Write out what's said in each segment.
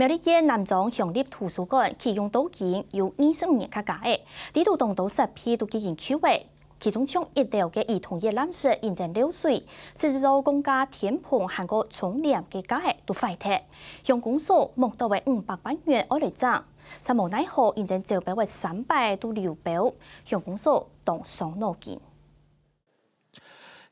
美日坚南庄乡立图书馆启用刀剑有年深日久的。地图上刀杀批刀剑取味，其中一一条嘅儿童的蓝色，引进了水。四周公家田棚韩国丛林的界都废掉。向公所目到为五百万元而立账，三无奈何，引进招标为三百都六标，向公所当上脑筋。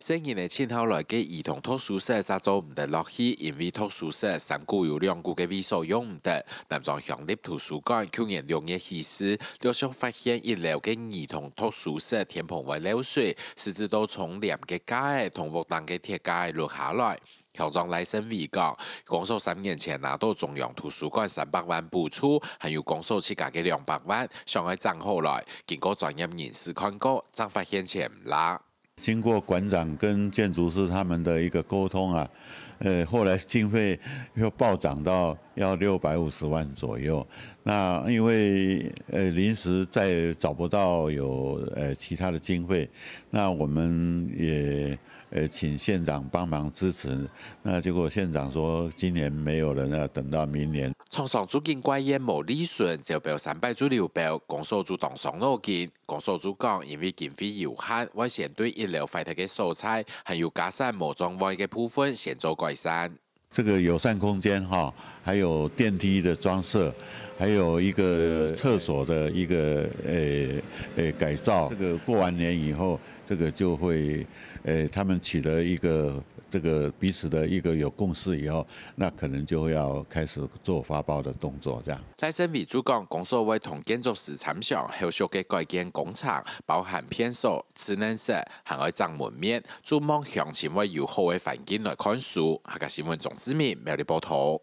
新年的前后来给儿童托书社个做洲唔得落去，因为托书社三股有两股个位数用唔得。南庄乡立图书馆去年两月起时，陆续发现一楼个儿童托书社天棚有漏水，甚至都从两个盖同屋顶个铁盖落下来。校长赖生伟讲，广州三年前拿到中央图书馆三百万补助，还有广州七家个两百万，上海账号来，经过专业人士看过，真发现钱毋拉。经过馆长跟建筑师他们的一个沟通啊，呃，后来经费又暴涨到要六百五十万左右。那因为呃临时再找不到有呃其他的经费，那我们也呃请县长帮忙支持。那结果县长说今年没有了，那等到明年。创商租金关烟无利润，就标三百组六标，公所主动上老件，公所主讲因为经费有限，我先对一。疗块特嘅蔬菜，还有加删毛装外嘅部分先做改善。这个友善空间哈，还有电梯的装设。还有一个厕所的一个诶诶改造，这个过完年以后，这个就会诶他们取得一个这个彼此的一个有共识以后，那可能就要开始做发包的动作这样。赖生伟主讲，公所会同建筑师参详，后续嘅改建工厂，包含偏所、智能室，还有装门面，主梦向前位友好嘅环境来看书。下个新闻，张志明，苗栗报导。